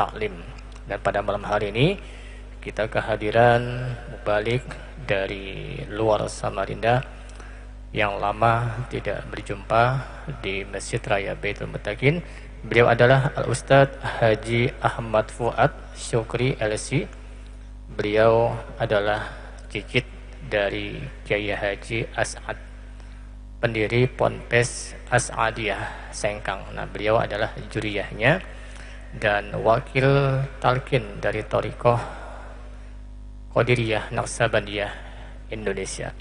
Taklim Dan pada malam hari ini kita kehadiran balik dari luar Samarinda yang lama tidak berjumpa di Masjid Raya Baitul Mutakin. Beliau adalah Al Ustadz Haji Ahmad Fuad Syukri LC. Beliau adalah cicit dari Kiai Haji As'ad pendiri Ponpes As'adiyah Sengkang. Nah, beliau adalah juriyahnya dan wakil talkin dari Toriko Kodiriyah Naksabandiyah Indonesia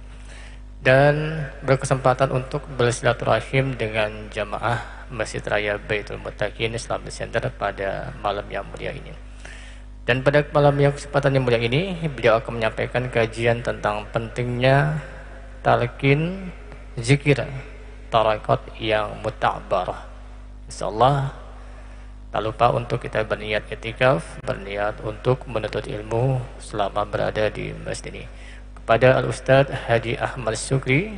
dan berkesempatan untuk bersilaturahim dengan jamaah Masjid Raya Baitul Mutakin Islam Center pada malam yang mulia ini. Dan pada malam yang kesempatan yang mulia ini, beliau akan menyampaikan kajian tentang pentingnya talqin zikir tarekat yang muta'bar. Insyaallah Tak lupa untuk kita berniat etikaf, berniat untuk menuntut ilmu selama berada di masjid ini. Kepada Al-Ustaz Haji Ahmad Syukri,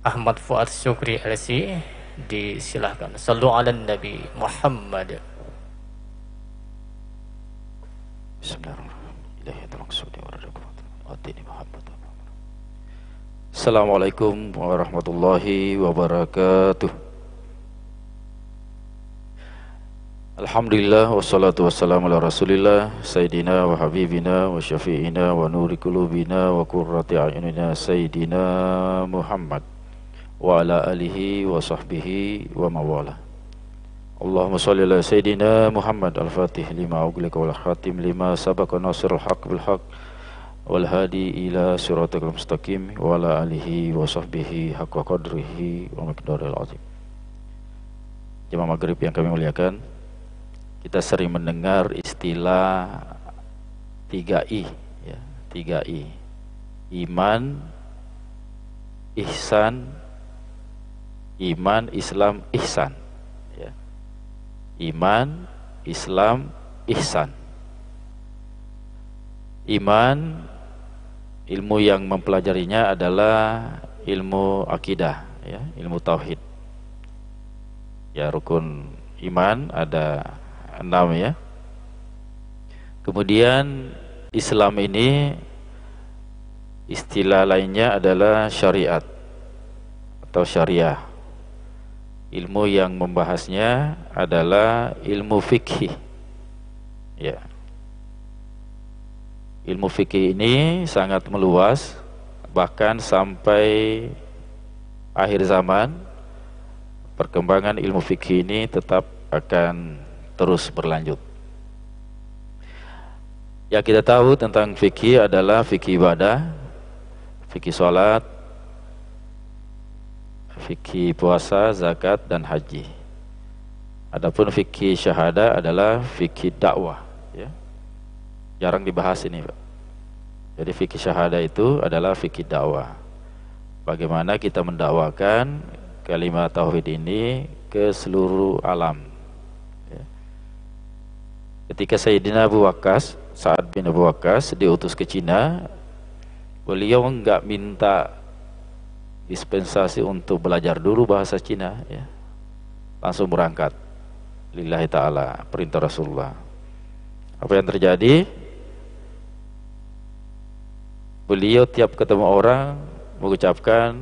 Ahmad Fuad Syukri LC, disilahkan. Sallu ala Nabi Muhammad. Assalamualaikum warahmatullahi wabarakatuh. Alhamdulillah wassalatu wassalamu ala rasulillah Sayyidina wa habibina wa syafi'ina wa nuri kulubina wa qurrati ayunina Sayyidina Muhammad Wa ala alihi wa sahbihi wa mawala Allahumma salli ala Sayyidina Muhammad Al-Fatih lima uglika wal khatim lima sabaka nasirul haq bil haq Wal hadi ila mustaqim Wa ala alihi wa sahbihi haqqa qadrihi wa miqdaril azim Jemaah maghrib yang kami muliakan kita sering mendengar istilah 3I ya, 3I iman ihsan iman Islam ihsan ya. iman Islam ihsan iman ilmu yang mempelajarinya adalah ilmu akidah ya ilmu tauhid ya rukun iman ada enam ya. Kemudian Islam ini istilah lainnya adalah syariat atau syariah. Ilmu yang membahasnya adalah ilmu fikih. Ya. Ilmu fikih ini sangat meluas bahkan sampai akhir zaman perkembangan ilmu fikih ini tetap akan terus berlanjut. Ya kita tahu tentang fikih adalah fikih ibadah, fikih sholat, fikih puasa, zakat dan haji. Adapun fikih syahada adalah fikih dakwah, ya. Jarang dibahas ini, Pak. Jadi fikih syahada itu adalah fikih dakwah. Bagaimana kita mendakwakan kalimat tauhid ini ke seluruh alam ketika Sayyidina Abu Waqqas Sa'ad bin Abu Waqqas diutus ke Cina beliau enggak minta dispensasi untuk belajar dulu bahasa Cina ya. langsung berangkat lillahi ta'ala perintah Rasulullah apa yang terjadi beliau tiap ketemu orang mengucapkan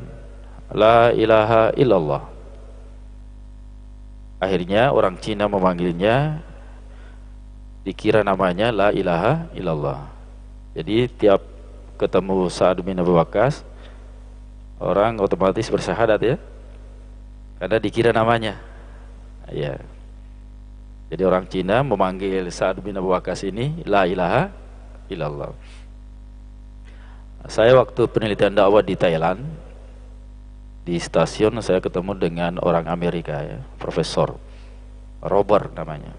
la ilaha illallah akhirnya orang Cina memanggilnya dikira namanya la ilaha illallah. Jadi tiap ketemu Sa'ad bin Abu Waqqas orang otomatis bersahadat ya. Karena dikira namanya. Ya. Jadi orang Cina memanggil Sa'ad bin Abu Waqqas ini la ilaha illallah. Saya waktu penelitian dakwah di Thailand di stasiun saya ketemu dengan orang Amerika ya, profesor Robert namanya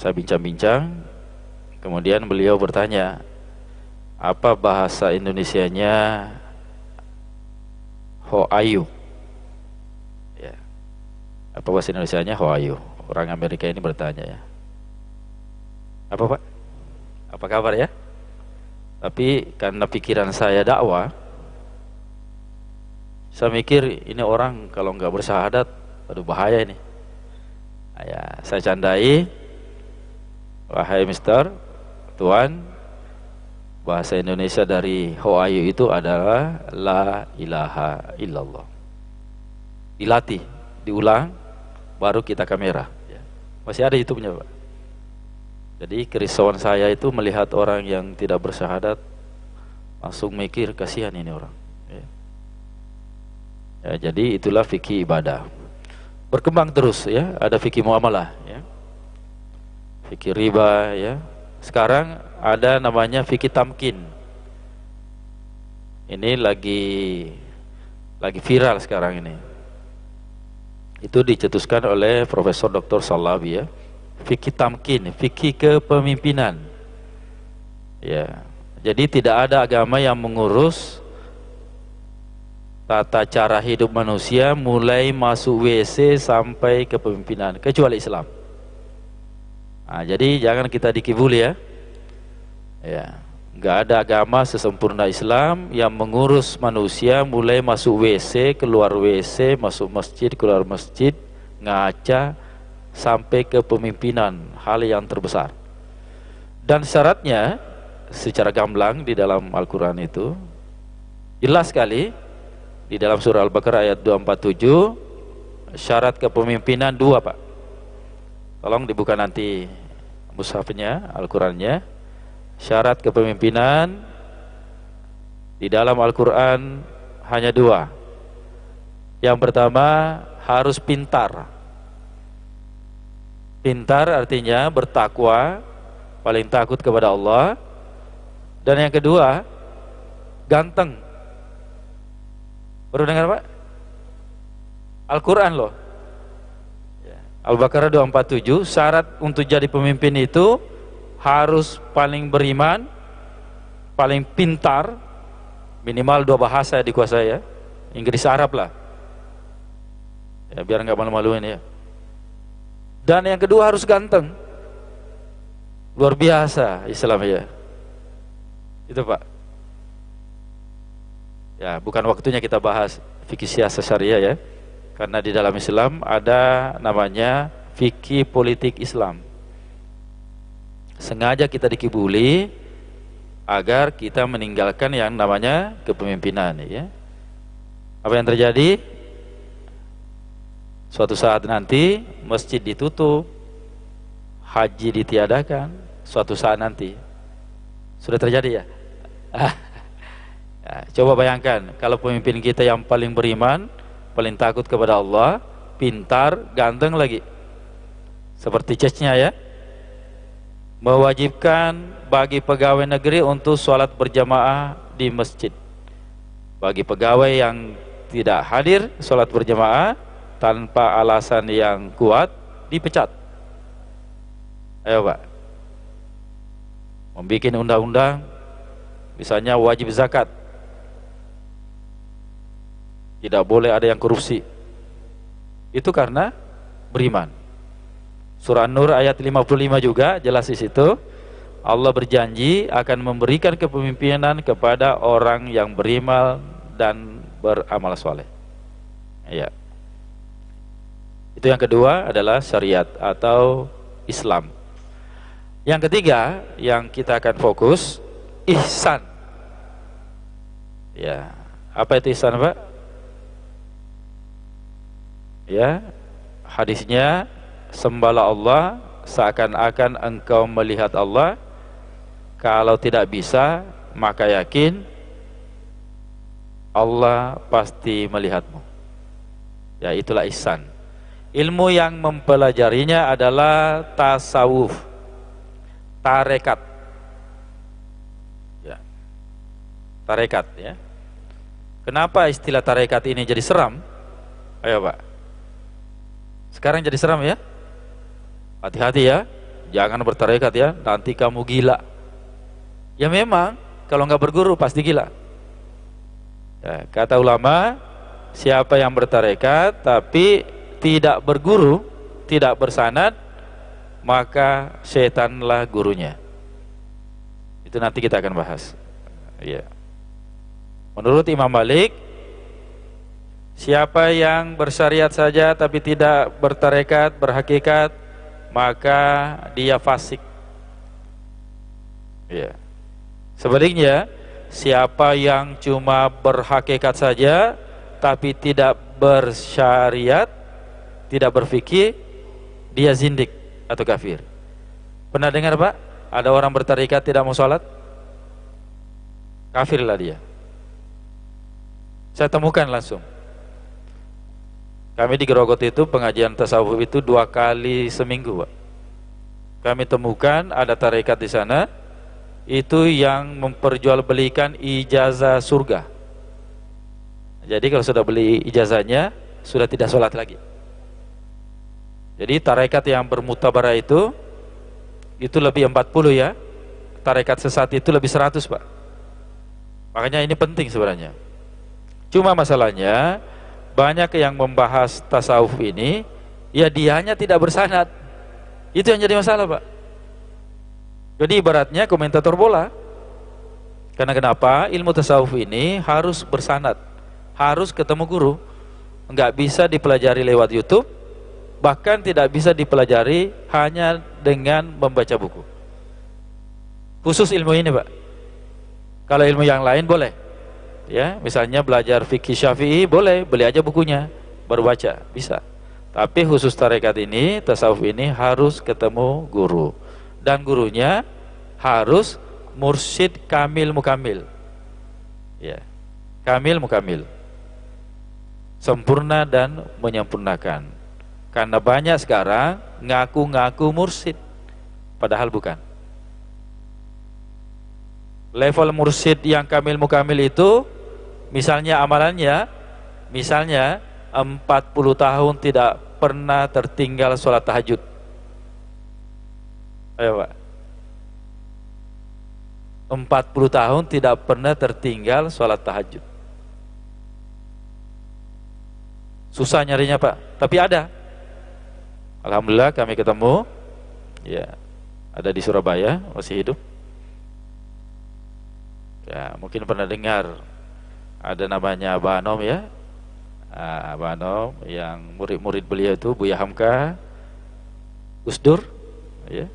saya bincang-bincang, kemudian beliau bertanya, apa bahasa Indonesianya How are Ya. Apa bahasa Indonesianya How are Orang Amerika ini bertanya ya. Apa Pak? Apa kabar ya? Tapi karena pikiran saya dakwah, saya mikir ini orang kalau nggak bersahadat, aduh bahaya ini. Ya, saya candai, Wahai Mister, Tuan, bahasa Indonesia dari Hawaii itu adalah La ilaha illallah. Dilatih, diulang, baru kita kamera. Ya. Masih ada YouTube-nya, Pak. Jadi kerisauan saya itu melihat orang yang tidak bersahadat, langsung mikir, kasihan ini orang. Ya. ya, jadi itulah fikih ibadah. Berkembang terus ya, ada fikih muamalah ya fikih riba ya. Sekarang ada namanya fikih tamkin. Ini lagi lagi viral sekarang ini. Itu dicetuskan oleh Profesor Dr. Salawi ya. Fikih tamkin, fikih kepemimpinan. Ya. Jadi tidak ada agama yang mengurus tata cara hidup manusia mulai masuk WC sampai kepemimpinan kecuali Islam. Nah, jadi jangan kita dikibuli ya. Ya, nggak ada agama sesempurna Islam yang mengurus manusia mulai masuk WC, keluar WC, masuk masjid, keluar masjid, ngaca sampai ke pemimpinan, hal yang terbesar. Dan syaratnya secara gamblang di dalam Al-Qur'an itu jelas sekali di dalam surah Al-Baqarah ayat 247 syarat kepemimpinan dua, Pak. Tolong dibuka nanti mushafnya, Al-Qur'annya. Syarat kepemimpinan di dalam Al-Qur'an hanya dua. Yang pertama harus pintar. Pintar artinya bertakwa, paling takut kepada Allah. Dan yang kedua, ganteng. Baru dengar Pak? Al-Quran loh. Al-Baqarah 247 syarat untuk jadi pemimpin itu harus paling beriman paling pintar minimal dua bahasa dikuasai ya Inggris Arab lah ya biar nggak malu-maluin ya dan yang kedua harus ganteng luar biasa Islam ya itu Pak ya bukan waktunya kita bahas fikih siasa syariah ya karena di dalam Islam ada namanya fikih politik Islam. Sengaja kita dikibuli agar kita meninggalkan yang namanya kepemimpinan ya. Apa yang terjadi? Suatu saat nanti masjid ditutup, haji ditiadakan, suatu saat nanti. Sudah terjadi ya? ya coba bayangkan kalau pemimpin kita yang paling beriman paling takut kepada Allah pintar ganteng lagi seperti cecnya ya mewajibkan bagi pegawai negeri untuk sholat berjamaah di masjid bagi pegawai yang tidak hadir sholat berjamaah tanpa alasan yang kuat dipecat ayo pak membuat undang-undang misalnya wajib zakat tidak boleh ada yang korupsi. Itu karena beriman. Surah nur ayat 55 juga jelas di situ. Allah berjanji akan memberikan kepemimpinan kepada orang yang beriman dan beramal soleh. Ya. Itu yang kedua adalah syariat atau Islam. Yang ketiga yang kita akan fokus ihsan. Ya, apa itu ihsan, Pak? ya hadisnya sembala Allah seakan-akan engkau melihat Allah kalau tidak bisa maka yakin Allah pasti melihatmu ya itulah ihsan ilmu yang mempelajarinya adalah tasawuf tarekat ya tarekat ya kenapa istilah tarekat ini jadi seram ayo Pak sekarang jadi seram ya. Hati-hati ya. Jangan bertarekat ya, nanti kamu gila. Ya memang kalau nggak berguru pasti gila. Ya, kata ulama, siapa yang bertarekat tapi tidak berguru, tidak bersanad, maka setanlah gurunya. Itu nanti kita akan bahas. Ya. Menurut Imam Malik, Siapa yang bersyariat saja tapi tidak bertarekat, berhakikat, maka dia fasik. Ya. Sebaliknya, siapa yang cuma berhakikat saja tapi tidak bersyariat, tidak berfikih, dia zindik atau kafir. Pernah dengar, Pak? Ada orang bertarekat tidak mau sholat? Kafirlah dia. Saya temukan langsung kami di Gerogot itu pengajian tasawuf itu dua kali seminggu, Pak. Kami temukan ada tarekat di sana itu yang memperjualbelikan ijazah surga. Jadi kalau sudah beli ijazahnya sudah tidak sholat lagi. Jadi tarekat yang bermutabara itu itu lebih 40 ya. Tarekat sesat itu lebih 100, Pak. Makanya ini penting sebenarnya. Cuma masalahnya banyak yang membahas tasawuf ini ya dianya tidak bersanad itu yang jadi masalah pak jadi ibaratnya komentator bola karena kenapa ilmu tasawuf ini harus bersanad harus ketemu guru nggak bisa dipelajari lewat YouTube bahkan tidak bisa dipelajari hanya dengan membaca buku khusus ilmu ini pak kalau ilmu yang lain boleh ya misalnya belajar fikih syafi'i boleh beli aja bukunya baru baca bisa tapi khusus tarekat ini tasawuf ini harus ketemu guru dan gurunya harus mursyid kamil mukamil ya kamil mukamil sempurna dan menyempurnakan karena banyak sekarang ngaku-ngaku mursyid padahal bukan level mursyid yang kamil mukamil itu misalnya amalannya misalnya 40 tahun tidak pernah tertinggal sholat tahajud ayo pak 40 tahun tidak pernah tertinggal sholat tahajud susah nyarinya pak tapi ada Alhamdulillah kami ketemu ya ada di Surabaya masih hidup ya mungkin pernah dengar ada namanya Abah ya ah, Abah yang murid-murid beliau itu Buya Hamka Gus ya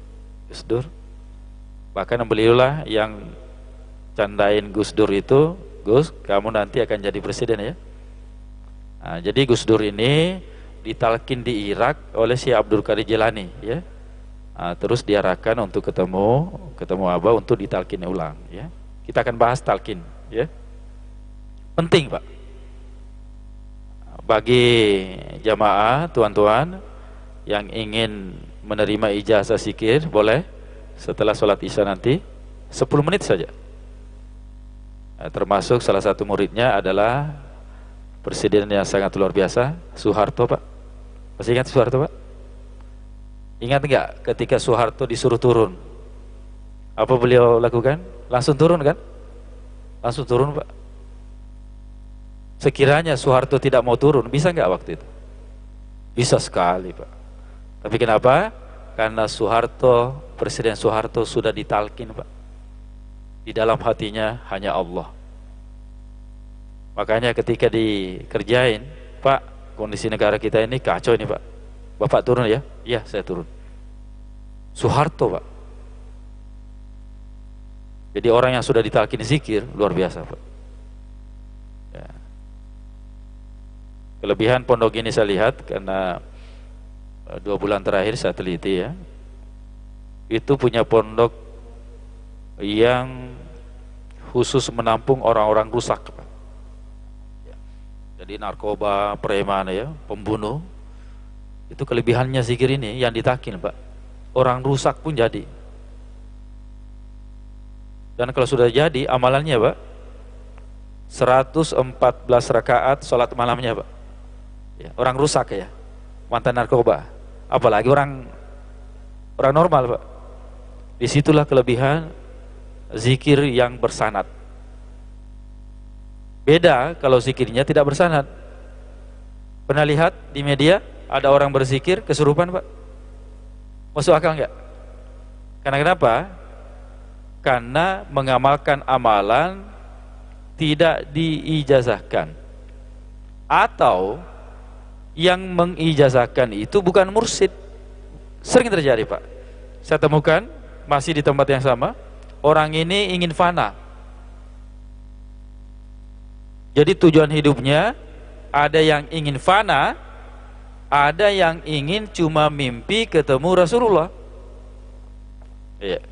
Gusdur. Bahkan beliau lah yang candain Gus Dur itu Gus kamu nanti akan jadi presiden ya nah, jadi Gus Dur ini ditalkin di Irak oleh si Abdul Qadir Jelani ya Nah, terus diarahkan untuk ketemu ketemu Abah untuk ditalkin ulang ya. Kita akan bahas talkin ya. Penting Pak. Bagi jamaah, tuan-tuan yang ingin menerima ijazah sikir, boleh setelah sholat isya nanti 10 menit saja. Eh, termasuk salah satu muridnya adalah presiden yang sangat luar biasa, Soeharto Pak. Masih ingat Soeharto Pak? Ingat enggak ketika Soeharto disuruh turun? Apa beliau lakukan? Langsung turun kan? Langsung turun Pak. Sekiranya Soeharto tidak mau turun, bisa nggak waktu itu? Bisa sekali, Pak. Tapi kenapa? Karena Soeharto, Presiden Soeharto sudah ditalkin, Pak. Di dalam hatinya hanya Allah. Makanya ketika dikerjain, Pak, kondisi negara kita ini kacau ini, Pak. Bapak turun ya? Iya, saya turun. Soeharto, Pak. Jadi orang yang sudah ditalkin zikir luar biasa, Pak. Kelebihan pondok ini saya lihat karena eh, dua bulan terakhir saya teliti ya. Itu punya pondok yang khusus menampung orang-orang rusak. Jadi narkoba, preman ya, pembunuh. Itu kelebihannya zikir ini yang ditakin, Pak. Orang rusak pun jadi. Dan kalau sudah jadi amalannya, Pak, 114 rakaat sholat malamnya, Pak ya, orang rusak ya mantan narkoba apalagi orang orang normal pak disitulah kelebihan zikir yang bersanat beda kalau zikirnya tidak bersanat pernah lihat di media ada orang berzikir kesurupan pak masuk akal nggak karena kenapa karena mengamalkan amalan tidak diijazahkan atau yang mengijazahkan itu bukan mursid. Sering terjadi, Pak. Saya temukan masih di tempat yang sama, orang ini ingin fana. Jadi tujuan hidupnya ada yang ingin fana, ada yang ingin cuma mimpi ketemu Rasulullah. Iya.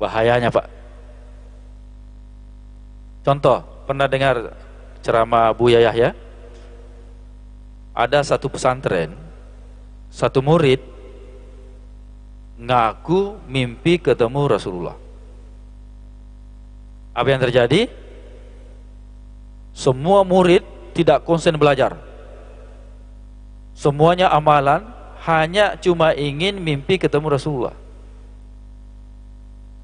Bahayanya, Pak. Contoh, pernah dengar ceramah Bu Yahya? ada satu pesantren, satu murid ngaku mimpi ketemu Rasulullah. Apa yang terjadi? Semua murid tidak konsen belajar. Semuanya amalan hanya cuma ingin mimpi ketemu Rasulullah.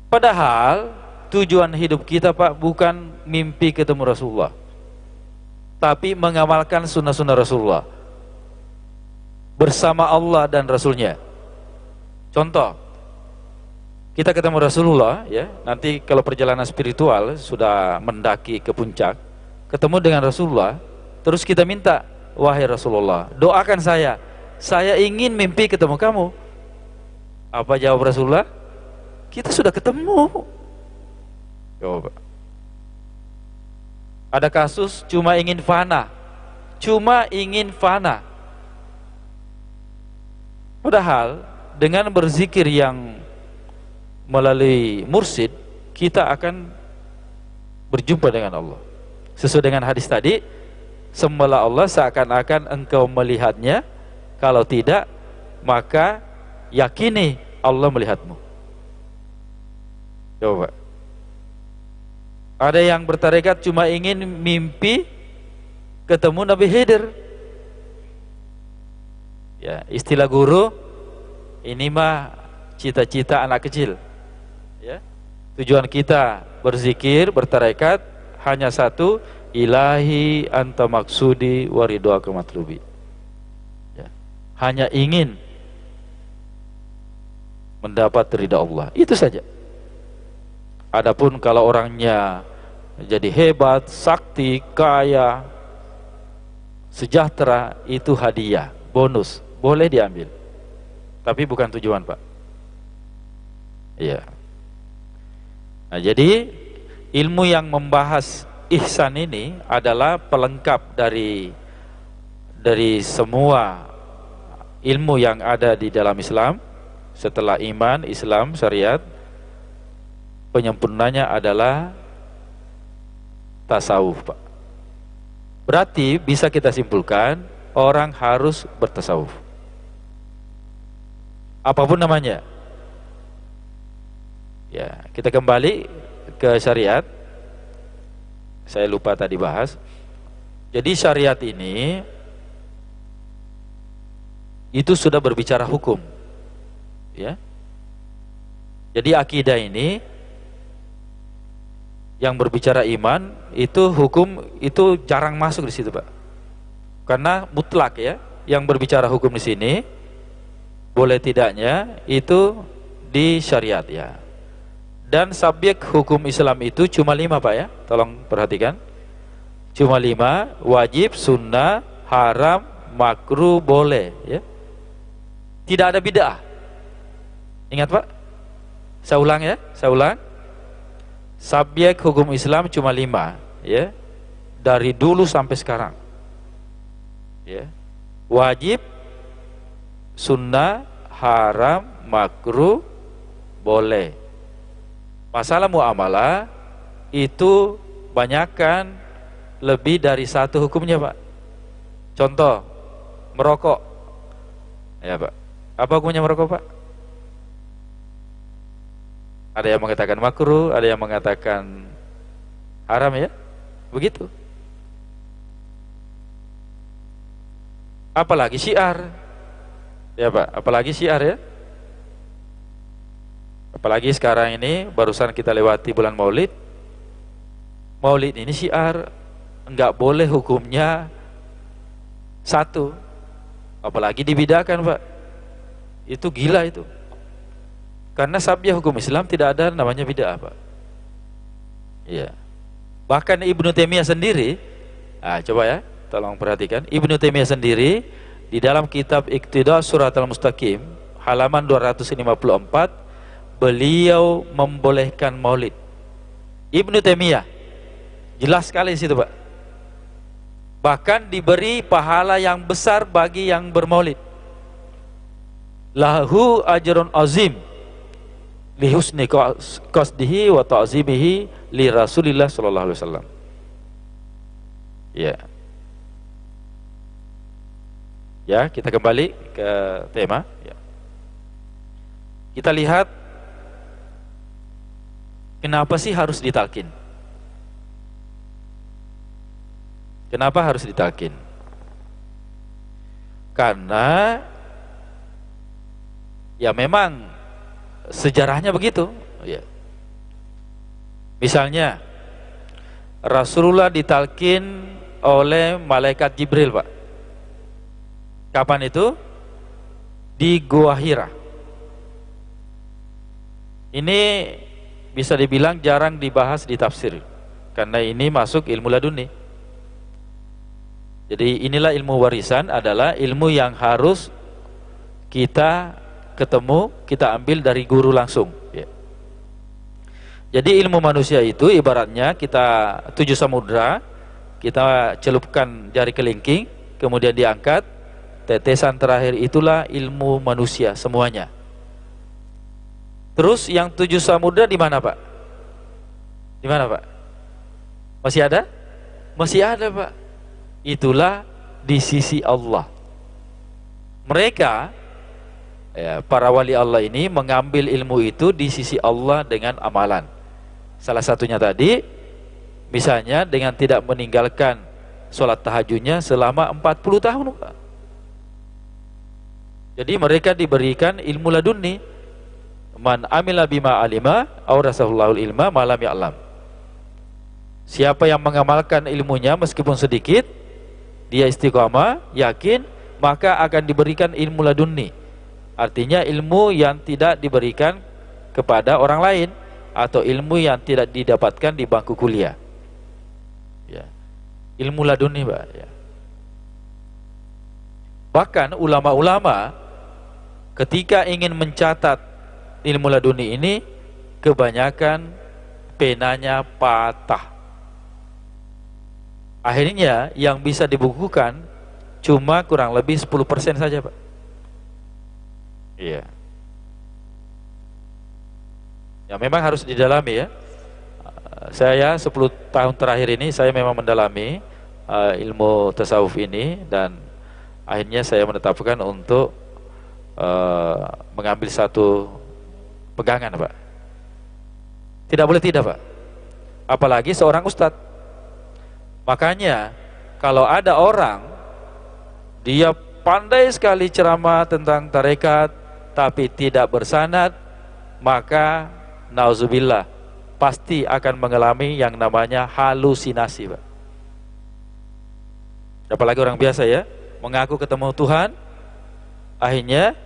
Padahal tujuan hidup kita Pak bukan mimpi ketemu Rasulullah. Tapi mengamalkan sunnah-sunnah Rasulullah bersama Allah dan Rasulnya. Contoh, kita ketemu Rasulullah, ya nanti kalau perjalanan spiritual sudah mendaki ke puncak, ketemu dengan Rasulullah, terus kita minta, wahai Rasulullah, doakan saya, saya ingin mimpi ketemu kamu. Apa jawab Rasulullah? Kita sudah ketemu. Coba. Ada kasus cuma ingin fana, cuma ingin fana Padahal dengan berzikir yang melalui mursid kita akan berjumpa dengan Allah. Sesuai dengan hadis tadi, semula Allah seakan-akan engkau melihatnya, kalau tidak maka yakini Allah melihatmu. Coba. Ada yang bertarekat cuma ingin mimpi ketemu Nabi Khidir ya istilah guru ini mah cita-cita anak kecil ya tujuan kita berzikir bertarekat hanya satu ilahi anta maksudi kematlubi ya. hanya ingin mendapat ridha Allah itu saja adapun kalau orangnya jadi hebat sakti kaya sejahtera itu hadiah bonus boleh diambil tapi bukan tujuan pak iya nah jadi ilmu yang membahas ihsan ini adalah pelengkap dari dari semua ilmu yang ada di dalam Islam setelah iman, Islam, syariat penyempurnanya adalah tasawuf pak berarti bisa kita simpulkan orang harus bertasawuf apapun namanya. Ya, kita kembali ke syariat. Saya lupa tadi bahas. Jadi syariat ini itu sudah berbicara hukum. Ya. Jadi akidah ini yang berbicara iman itu hukum itu jarang masuk di situ, Pak. Karena mutlak ya, yang berbicara hukum di sini boleh tidaknya itu di syariat ya. Dan subjek hukum Islam itu cuma lima Pak ya, tolong perhatikan. Cuma lima, wajib, sunnah, haram, makruh, boleh ya. Tidak ada bid'ah. Ingat Pak? Saya ulang ya, saya ulang. Subjek hukum Islam cuma lima ya. Dari dulu sampai sekarang. Ya. Wajib, sunnah, haram, makruh, boleh. Masalah muamalah itu banyakkan lebih dari satu hukumnya, Pak. Contoh, merokok. Ya, Pak. Apa hukumnya merokok, Pak? Ada yang mengatakan makruh, ada yang mengatakan haram ya. Begitu. Apalagi syiar Ya Pak, apalagi syiar ya. Apalagi sekarang ini barusan kita lewati bulan maulid. Maulid ini syiar. Enggak boleh hukumnya satu. Apalagi dibidakan Pak. Itu gila itu. Karena sabiah hukum Islam tidak ada namanya bid'ah Pak. Iya. Bahkan Ibnu Taimiyah sendiri, ah coba ya, tolong perhatikan. Ibnu Taimiyah sendiri di dalam kitab Iqtida Surat Al-Mustaqim halaman 254 beliau membolehkan maulid Ibnu Taimiyah jelas sekali situ Pak bahkan diberi pahala yang besar bagi yang bermaulid lahu ajrun azim li husni qasdihi wa ta'zimihi li Rasulillah sallallahu alaihi wasallam ya yeah. Ya, kita kembali ke tema. Ya. Kita lihat kenapa sih harus ditalkin? Kenapa harus ditalkin? Karena ya memang sejarahnya begitu. Ya. Misalnya Rasulullah ditalkin oleh malaikat Jibril, Pak. Kapan itu? Di Gua Hira. Ini bisa dibilang jarang dibahas di tafsir karena ini masuk ilmu laduni. Jadi inilah ilmu warisan adalah ilmu yang harus kita ketemu, kita ambil dari guru langsung. Ya. Jadi ilmu manusia itu ibaratnya kita tujuh samudra, kita celupkan jari kelingking, kemudian diangkat, Tetesan terakhir itulah ilmu manusia semuanya. Terus yang tujuh samudra di mana Pak? Di mana Pak? Masih ada? Masih ada Pak. Itulah di sisi Allah. Mereka ya, para wali Allah ini mengambil ilmu itu di sisi Allah dengan amalan. Salah satunya tadi misalnya dengan tidak meninggalkan sholat tahajudnya selama 40 tahun Pak. Jadi mereka diberikan ilmu ladunni. Man amila bima alima aurasahullahu ilma malam ya'lam. Siapa yang mengamalkan ilmunya meskipun sedikit, dia istiqamah, yakin, maka akan diberikan ilmu ladunni. Artinya ilmu yang tidak diberikan kepada orang lain atau ilmu yang tidak didapatkan di bangku kuliah. Ya. Ilmu ladunni, Pak, ya. Bahkan ulama-ulama ketika ingin mencatat ilmu laduni ini kebanyakan penanya patah akhirnya yang bisa dibukukan cuma kurang lebih 10% saja Pak iya ya memang harus didalami ya saya 10 tahun terakhir ini saya memang mendalami uh, ilmu tasawuf ini dan akhirnya saya menetapkan untuk Eh, mengambil satu pegangan Pak tidak boleh tidak Pak apalagi seorang ustadz makanya kalau ada orang dia pandai sekali ceramah tentang tarekat tapi tidak bersanad, maka nauzubillah pasti akan mengalami yang namanya halusinasi Pak. Apalagi orang biasa ya, mengaku ketemu Tuhan, akhirnya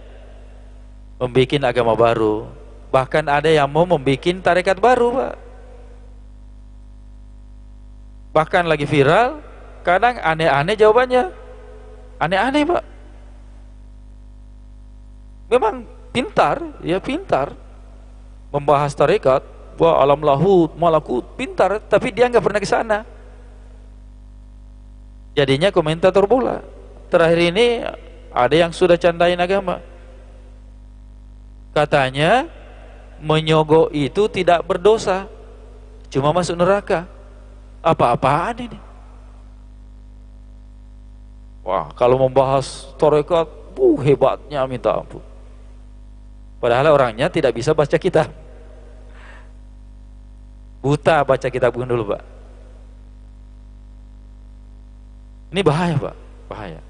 membuat agama baru bahkan ada yang mau membuat tarekat baru Pak bahkan lagi viral kadang aneh-aneh jawabannya aneh-aneh Pak memang pintar ya pintar membahas tarekat wah alam lahut malakut pintar tapi dia nggak pernah ke sana jadinya komentator bola terakhir ini ada yang sudah candain agama Katanya menyogok itu tidak berdosa, cuma masuk neraka. Apa-apaan ini? Wah, kalau membahas torekat, uh, hebatnya minta ampun. Padahal orangnya tidak bisa baca kitab. Buta baca kitab dulu, Pak. Ini bahaya, Pak. Bahaya.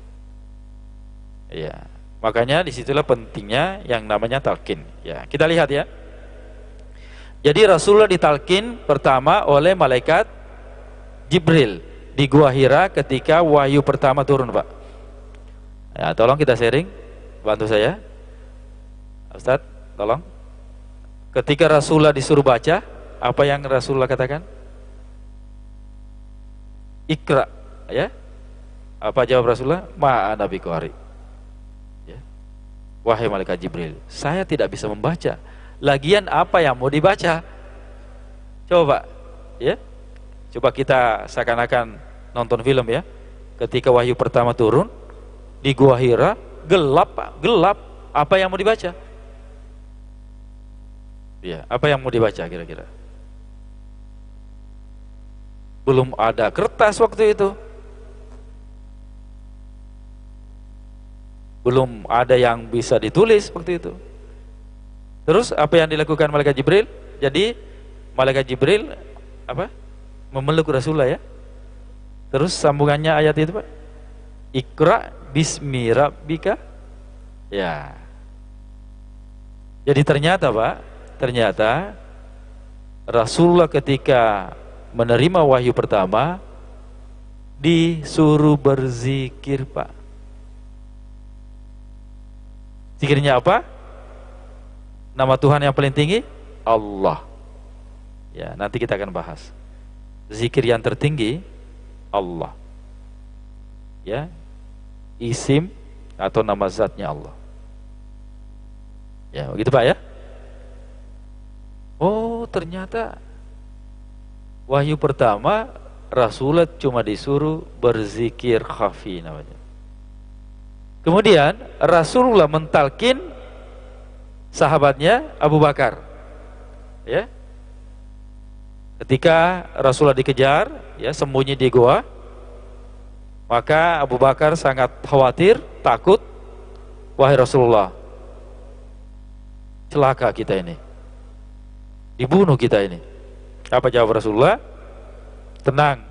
Iya. Yeah. Makanya disitulah pentingnya yang namanya talqin. Ya, kita lihat ya. Jadi Rasulullah ditalkin pertama oleh malaikat Jibril di Gua Hira ketika wahyu pertama turun, Pak. Ya, tolong kita sharing, bantu saya. Ustaz, tolong. Ketika Rasulullah disuruh baca, apa yang Rasulullah katakan? Ikra, ya. Apa jawab Rasulullah? nabi Qari. Wahai malaikat Jibril, saya tidak bisa membaca. Lagian apa yang mau dibaca? Coba, ya. Coba kita seakan-akan nonton film ya. Ketika wahyu pertama turun di Gua Hira, gelap, gelap. Apa yang mau dibaca? Ya, apa yang mau dibaca kira-kira? Belum ada kertas waktu itu. belum ada yang bisa ditulis waktu itu. Terus apa yang dilakukan malaikat Jibril? Jadi malaikat Jibril apa? Memeluk Rasulullah ya. Terus sambungannya ayat itu Pak. Ikra bismi rabbika. Ya. Jadi ternyata Pak, ternyata Rasulullah ketika menerima wahyu pertama disuruh berzikir Pak Zikirnya apa? Nama Tuhan yang paling tinggi Allah. Ya, nanti kita akan bahas. Zikir yang tertinggi Allah. Ya. Isim atau nama zatnya Allah. Ya, begitu Pak ya. Oh, ternyata wahyu pertama Rasulullah cuma disuruh berzikir khafi namanya. Kemudian Rasulullah mentalkin sahabatnya Abu Bakar. Ya. Ketika Rasulullah dikejar, ya sembunyi di goa, maka Abu Bakar sangat khawatir, takut, wahai Rasulullah. Celaka kita ini. Dibunuh kita ini. Apa jawab Rasulullah? Tenang,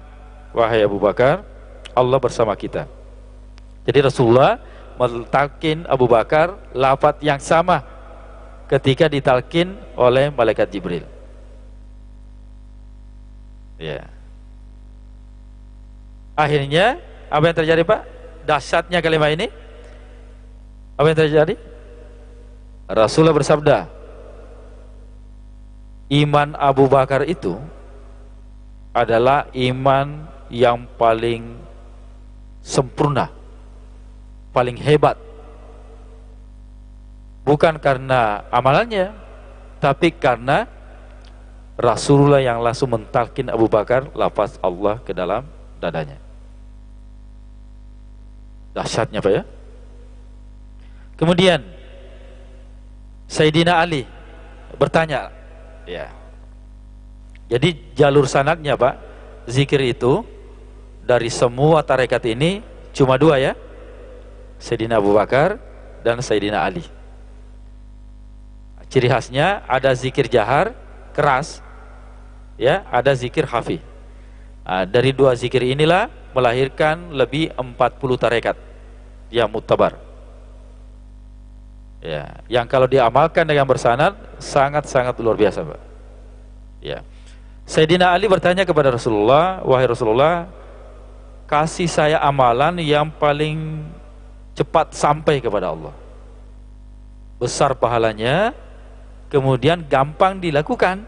wahai Abu Bakar, Allah bersama kita. Jadi Rasulullah meltalkin Abu Bakar lafat yang sama ketika ditalkin oleh malaikat Jibril. Ya. Akhirnya apa yang terjadi Pak? Dasarnya kalimat ini. Apa yang terjadi? Rasulullah bersabda, iman Abu Bakar itu adalah iman yang paling sempurna paling hebat bukan karena amalannya tapi karena Rasulullah yang langsung mentalkin Abu Bakar lafaz Allah ke dalam dadanya dahsyatnya Pak ya kemudian Sayyidina Ali bertanya ya jadi jalur sanatnya Pak zikir itu dari semua tarekat ini cuma dua ya Sayyidina Abu Bakar dan Sayyidina Ali. Ciri khasnya ada zikir jahar keras, ya, ada zikir hafi. Nah, dari dua zikir inilah melahirkan lebih 40 tarekat yang mutabar. Ya, yang kalau diamalkan dengan bersanad sangat-sangat luar biasa, Pak. Ya. Sayyidina Ali bertanya kepada Rasulullah, "Wahai Rasulullah, kasih saya amalan yang paling cepat sampai kepada Allah. Besar pahalanya, kemudian gampang dilakukan.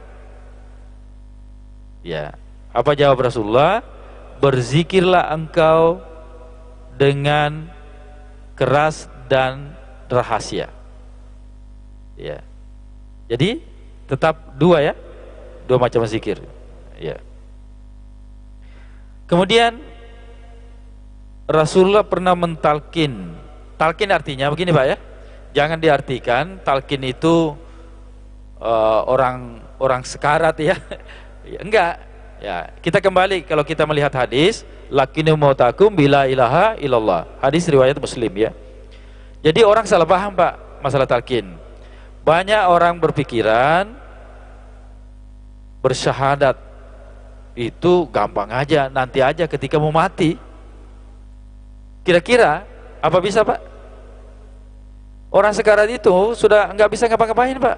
Ya, apa jawab Rasulullah? Berzikirlah engkau dengan keras dan rahasia. Ya. Jadi tetap dua ya, dua macam zikir. Ya. Kemudian Rasulullah pernah mentalkin. Talkin artinya begini Pak ya. Jangan diartikan talkin itu uh, orang orang sekarat ya. ya. Enggak. Ya, kita kembali kalau kita melihat hadis, lakinu mautakum bila ilaha illallah. Hadis riwayat Muslim ya. Jadi orang salah paham Pak masalah talkin. Banyak orang berpikiran bersyahadat itu gampang aja nanti aja ketika mau mati Kira-kira apa bisa Pak? Orang sekarat itu sudah nggak bisa ngapa-ngapain Pak.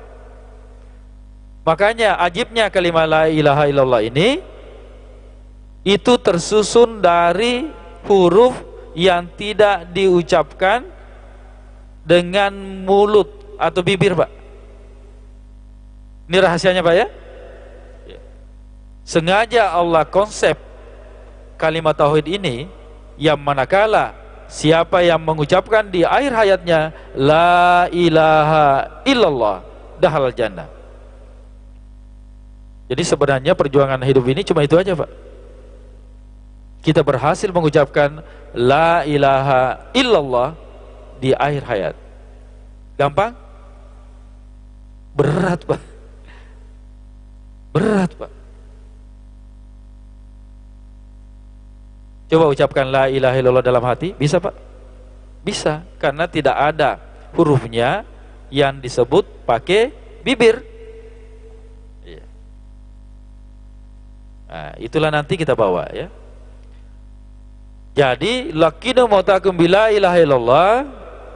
Makanya ajibnya kalimat la ilaha illallah ini itu tersusun dari huruf yang tidak diucapkan dengan mulut atau bibir Pak. Ini rahasianya Pak ya. Sengaja Allah konsep kalimat tauhid ini yang manakala siapa yang mengucapkan di akhir hayatnya la ilaha illallah dahal jannah jadi sebenarnya perjuangan hidup ini cuma itu aja Pak kita berhasil mengucapkan la ilaha illallah di akhir hayat gampang? berat Pak berat Pak Coba ucapkan la ilaha illallah dalam hati, bisa Pak? Bisa, karena tidak ada hurufnya yang disebut pakai bibir. Iya. Nah, itulah nanti kita bawa ya. Jadi lakinu mautakum bila ilaha illallah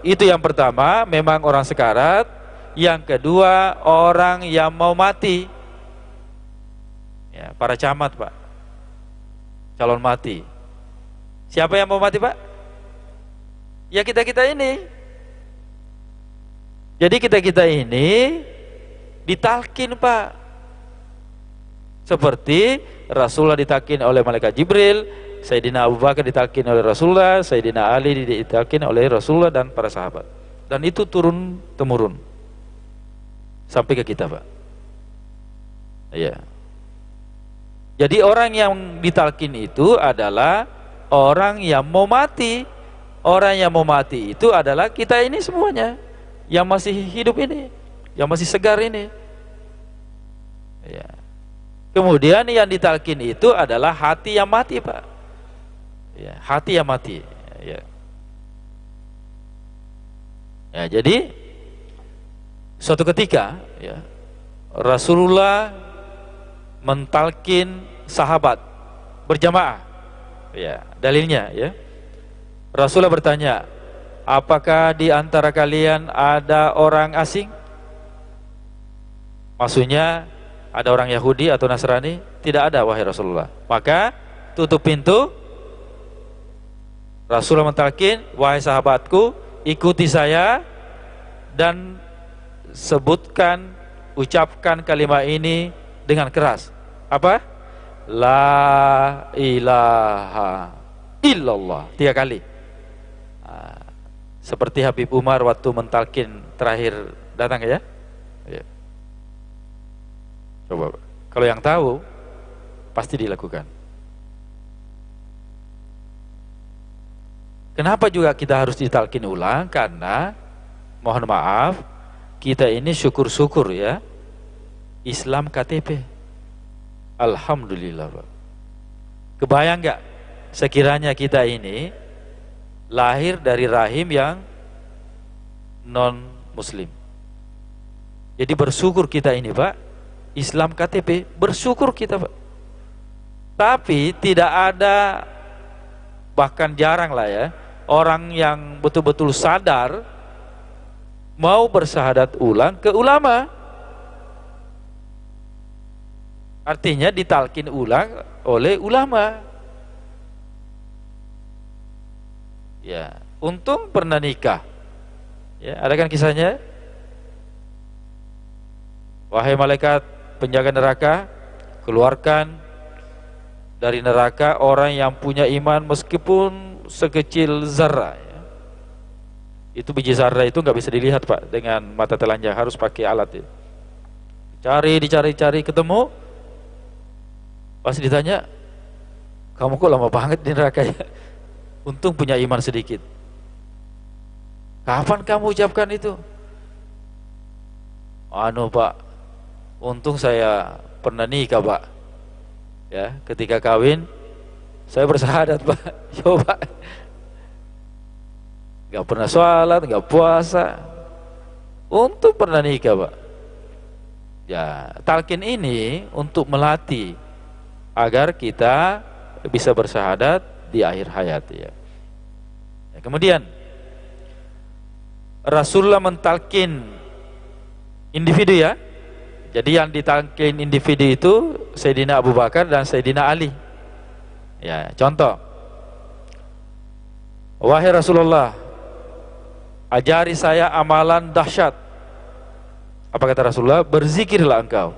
itu yang pertama memang orang sekarat, yang kedua orang yang mau mati. Ya, para camat, Pak. Calon mati. Siapa yang mau mati pak? Ya kita-kita ini Jadi kita-kita ini Ditalkin pak Seperti Rasulullah ditalkin oleh Malaikat Jibril Sayyidina Abu Bakar ditalkin oleh Rasulullah Sayyidina Ali ditalkin oleh Rasulullah dan para sahabat Dan itu turun temurun Sampai ke kita pak Iya Jadi orang yang ditalkin itu adalah orang yang mau mati orang yang mau mati itu adalah kita ini semuanya yang masih hidup ini yang masih segar ini ya. kemudian yang ditalkin itu adalah hati yang mati pak ya, hati yang mati ya. ya jadi suatu ketika ya, Rasulullah mentalkin sahabat berjamaah Ya, dalilnya ya. Rasulullah bertanya, "Apakah di antara kalian ada orang asing?" Maksudnya ada orang Yahudi atau Nasrani? Tidak ada wahai Rasulullah. Maka tutup pintu. Rasulullah mentalkin, "Wahai sahabatku, ikuti saya dan sebutkan, ucapkan kalimat ini dengan keras." Apa? La ilaha illallah tiga kali. Ah, seperti Habib Umar waktu mentalkin terakhir datang ya. ya. Coba kalau yang tahu pasti dilakukan. Kenapa juga kita harus ditalkin ulang? Karena mohon maaf, kita ini syukur-syukur ya. Islam KTP. Alhamdulillah Pak. Kebayang gak sekiranya kita ini lahir dari rahim yang non muslim. Jadi bersyukur kita ini Pak, Islam KTP, bersyukur kita Pak. Tapi tidak ada bahkan jarang lah ya, orang yang betul-betul sadar mau bersahadat ulang ke ulama. Artinya ditalkin ulang oleh ulama. Ya, untung pernah nikah. Ya, ada kan kisahnya? Wahai malaikat penjaga neraka, keluarkan dari neraka orang yang punya iman meskipun sekecil zarah. Ya. Itu biji zarah itu nggak bisa dilihat pak dengan mata telanjang harus pakai alat. Ya. Cari dicari-cari ketemu pasti ditanya, kamu kok lama banget di neraka ya? Untung punya iman sedikit. Kapan kamu ucapkan itu? Anu pak, untung saya pernah nikah pak. Ya, ketika kawin, saya bersahadat pak. coba, gak nggak pernah sholat, nggak puasa. Untung pernah nikah pak. Ya, talkin ini untuk melatih agar kita bisa bersahadat di akhir hayat ya. ya kemudian Rasulullah mentalkin individu ya. Jadi yang ditalkin individu itu Sayyidina Abu Bakar dan Sayyidina Ali. Ya, contoh. Wahai Rasulullah, ajari saya amalan dahsyat. Apa kata Rasulullah? Berzikirlah engkau.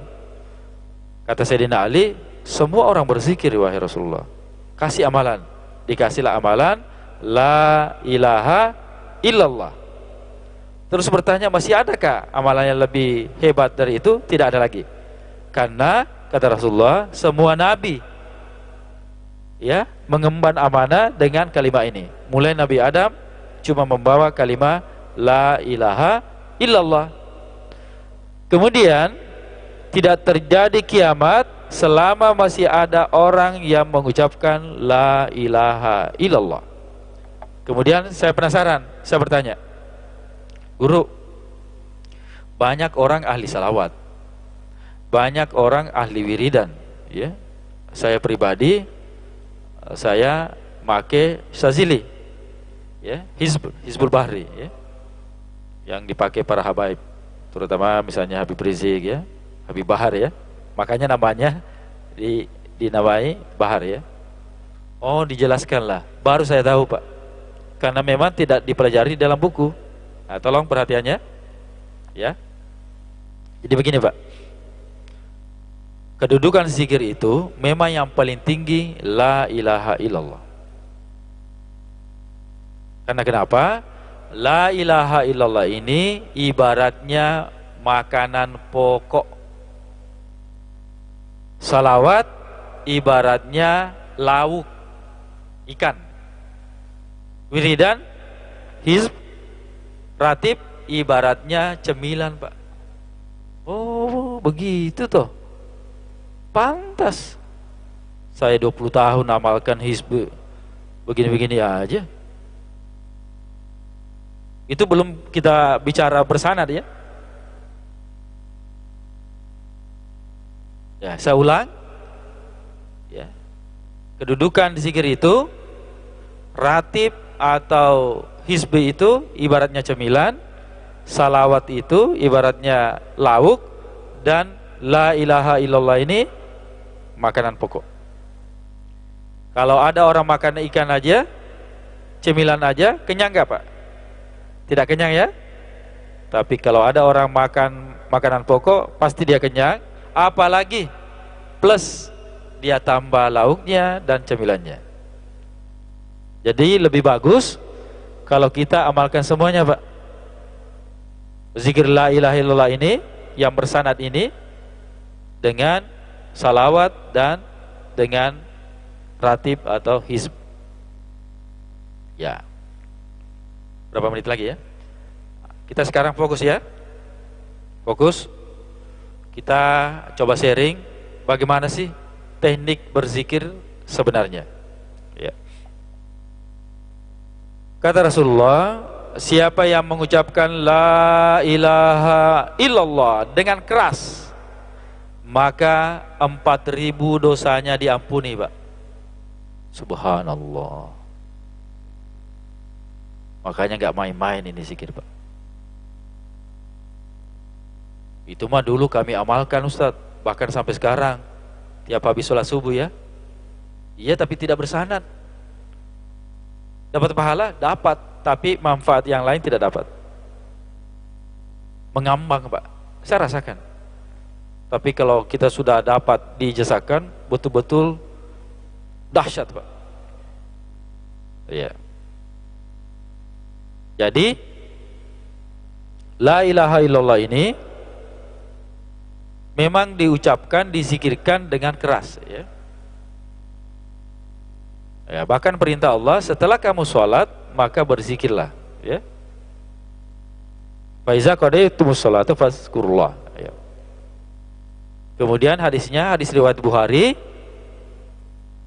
Kata Sayyidina Ali, semua orang berzikir wahai Rasulullah. Kasih amalan. Dikasihlah amalan la ilaha illallah. Terus bertanya masih adakah amalan yang lebih hebat dari itu? Tidak ada lagi. Karena kata Rasulullah, semua nabi ya mengemban amanah dengan kalimat ini. Mulai Nabi Adam cuma membawa kalimat la ilaha illallah. Kemudian tidak terjadi kiamat selama masih ada orang yang mengucapkan la ilaha illallah. Kemudian saya penasaran, saya bertanya, Guru, banyak orang ahli salawat, banyak orang ahli wiridan, ya. Saya pribadi, saya make sazili, ya, Hizb, Hizbul Bahri, ya. Yang dipakai para habaib, terutama misalnya Habib Rizik, ya, Habib Bahar, ya Makanya namanya di, dinamai bahar ya. Oh dijelaskanlah. Baru saya tahu pak. Karena memang tidak dipelajari dalam buku. Nah, tolong perhatiannya. Ya. Jadi begini pak. Kedudukan zikir itu memang yang paling tinggi la ilaha illallah. Karena kenapa? La ilaha illallah ini ibaratnya makanan pokok Salawat ibaratnya lauk ikan. Wiridan hizb ratib ibaratnya cemilan, Pak. Oh, begitu toh. Pantas. Saya 20 tahun amalkan hizb begini-begini aja. Itu belum kita bicara bersanad ya. Ya, saya ulang. Ya. Kedudukan di zikir itu ratib atau hisbi itu ibaratnya cemilan, salawat itu ibaratnya lauk dan la ilaha illallah ini makanan pokok. Kalau ada orang makan ikan aja, cemilan aja, kenyang gak Pak? Tidak kenyang ya? Tapi kalau ada orang makan makanan pokok, pasti dia kenyang apalagi plus dia tambah lauknya dan cemilannya jadi lebih bagus kalau kita amalkan semuanya Pak zikir la ilaha illallah ini yang bersanad ini dengan salawat dan dengan ratib atau hizb ya berapa menit lagi ya kita sekarang fokus ya fokus kita coba sharing bagaimana sih teknik berzikir sebenarnya. Ya. Kata Rasulullah, siapa yang mengucapkan la ilaha illallah dengan keras, maka 4000 dosanya diampuni, Pak. Subhanallah. Makanya nggak main-main ini zikir, Pak. Itu mah dulu kami amalkan Ustaz, bahkan sampai sekarang. Tiap habis sholat subuh ya. Iya tapi tidak bersanan. Dapat pahala? Dapat. Tapi manfaat yang lain tidak dapat. Mengambang Pak. Saya rasakan. Tapi kalau kita sudah dapat dijasakan, betul-betul dahsyat Pak. Iya. Jadi, La ilaha illallah ini memang diucapkan, dizikirkan dengan keras. Ya. Ya, bahkan perintah Allah setelah kamu sholat maka berzikirlah. Ya. Faiza itu sholata fazkurullah. Ya. Kemudian hadisnya hadis riwayat Bukhari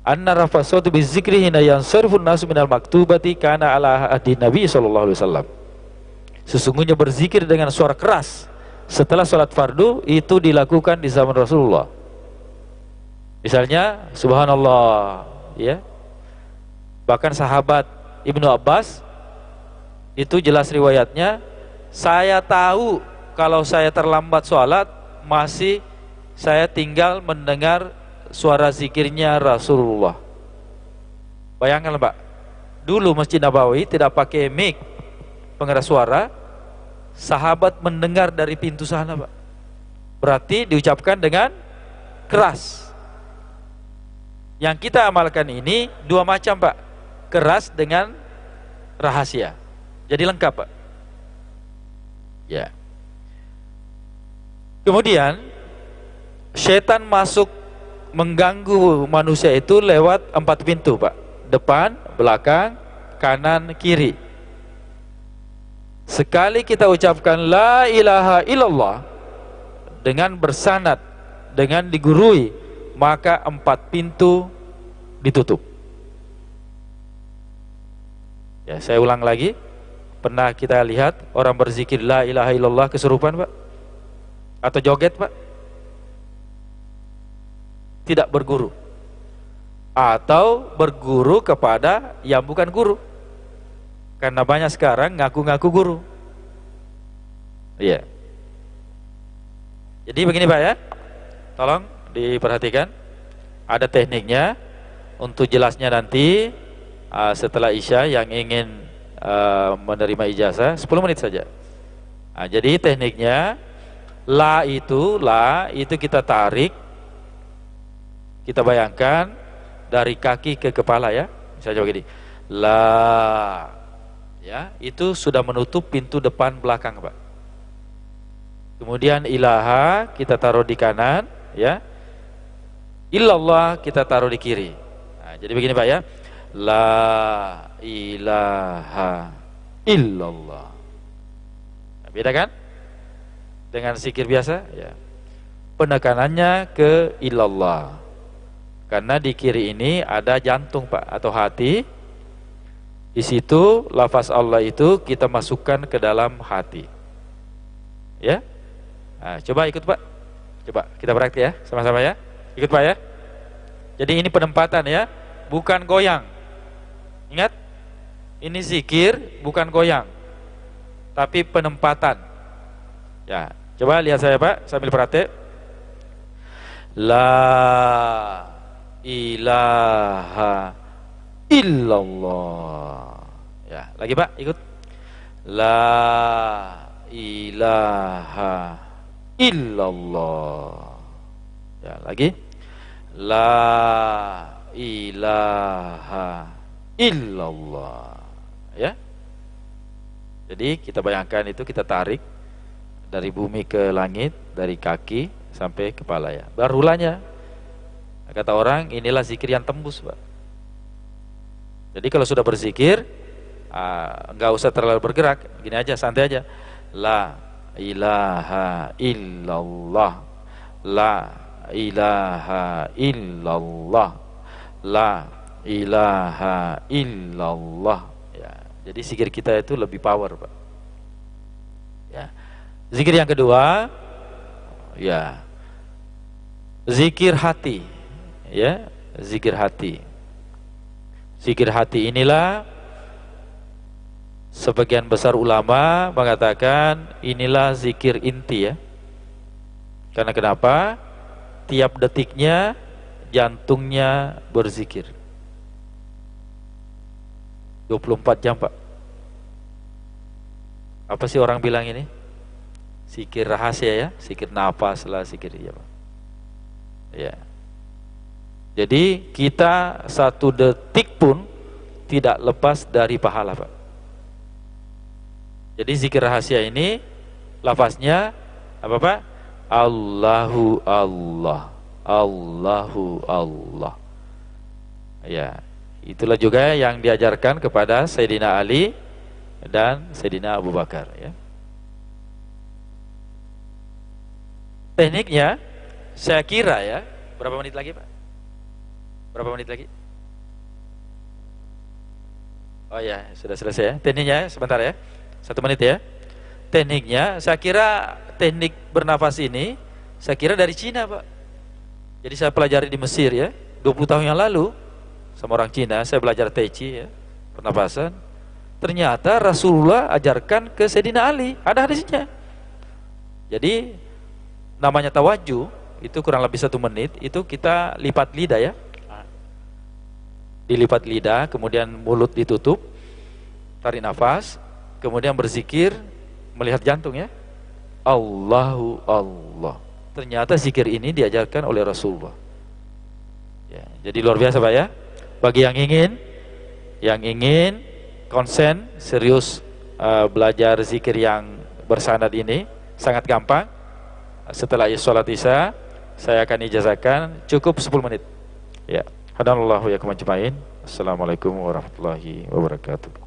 Anna rafasatu bizikri hina yansarfun nasu minal maktubati kana ala ahdi Nabi sallallahu alaihi wasallam. Sesungguhnya berzikir dengan suara keras setelah sholat fardu itu dilakukan di zaman Rasulullah misalnya subhanallah ya bahkan sahabat Ibnu Abbas itu jelas riwayatnya saya tahu kalau saya terlambat sholat masih saya tinggal mendengar suara zikirnya Rasulullah bayangkan Pak dulu Masjid Nabawi tidak pakai mic pengeras suara Sahabat mendengar dari pintu sana, Pak. Berarti diucapkan dengan keras. Yang kita amalkan ini dua macam, Pak. Keras dengan rahasia. Jadi lengkap, Pak. Ya. Kemudian setan masuk mengganggu manusia itu lewat empat pintu, Pak. Depan, belakang, kanan, kiri. Sekali kita ucapkan la ilaha illallah dengan bersanat, dengan digurui, maka empat pintu ditutup. Ya, saya ulang lagi. Pernah kita lihat orang berzikir la ilaha illallah kesurupan, Pak? Atau joget, Pak? Tidak berguru. Atau berguru kepada yang bukan guru. Karena banyak sekarang ngaku-ngaku guru. Iya. Jadi begini Pak ya. Tolong diperhatikan. Ada tekniknya untuk jelasnya nanti uh, setelah Isya yang ingin uh, menerima ijazah 10 menit saja. Nah, jadi tekniknya la itu la itu kita tarik kita bayangkan dari kaki ke kepala ya. Misalnya begini gini. La ya itu sudah menutup pintu depan belakang pak kemudian ilaha kita taruh di kanan ya illallah kita taruh di kiri nah, jadi begini pak ya la ilaha illallah nah, beda kan dengan sikir biasa ya penekanannya ke illallah karena di kiri ini ada jantung pak atau hati di situ lafaz Allah itu kita masukkan ke dalam hati. Ya? Nah, coba ikut Pak. Coba kita praktek ya, sama-sama ya. Ikut Pak ya. Jadi ini penempatan ya, bukan goyang. Ingat, ini zikir bukan goyang, tapi penempatan. Ya, coba lihat saya Pak sambil praktek. La ilaha illallah. Ya, lagi Pak, ikut. La ilaha illallah. Ya, lagi. La ilaha illallah. Ya. Jadi kita bayangkan itu kita tarik dari bumi ke langit, dari kaki sampai kepala ya. Barulanya nah, kata orang inilah zikir yang tembus, Pak. Jadi kalau sudah berzikir, ah, nggak uh, usah terlalu bergerak, gini aja santai aja. La ilaha illallah. La ilaha illallah. La ilaha illallah. Ya, jadi zikir kita itu lebih power, Pak. Ya. Zikir yang kedua, ya. Zikir hati. Ya, zikir hati Zikir hati inilah sebagian besar ulama mengatakan inilah zikir inti ya. Karena kenapa? Tiap detiknya jantungnya berzikir. 24 jam, Pak. Apa sih orang bilang ini? zikir rahasia ya, zikir nafas lah, zikir ya, Pak. Ya. Yeah. Jadi kita satu detik pun tidak lepas dari pahala Pak. Jadi zikir rahasia ini lafaznya apa Pak? Allahu Allah. Allahu Allah. Ya, itulah juga yang diajarkan kepada Sayyidina Ali dan Sayyidina Abu Bakar ya. Tekniknya saya kira ya, berapa menit lagi Pak? Berapa menit lagi? Oh ya, sudah selesai ya. Tekniknya ya, sebentar ya. Satu menit ya. Tekniknya, saya kira teknik bernafas ini, saya kira dari Cina Pak. Jadi saya pelajari di Mesir ya, 20 tahun yang lalu sama orang Cina, saya belajar Tai Chi ya, pernapasan. Ternyata Rasulullah ajarkan ke sedina Ali, ada hadisnya. Jadi namanya tawaju, itu kurang lebih satu menit, itu kita lipat lidah ya, dilipat lidah, kemudian mulut ditutup, tarik nafas, kemudian berzikir, melihat jantung ya. Allahu Allah. Ternyata zikir ini diajarkan oleh Rasulullah. Ya, jadi luar biasa Pak ya. Bagi yang ingin yang ingin konsen serius uh, belajar zikir yang bersanad ini sangat gampang. Setelah sholat isya saya akan ijazahkan cukup 10 menit. Ya. Hadanallahu yakum ajmain. Assalamualaikum warahmatullahi wabarakatuh.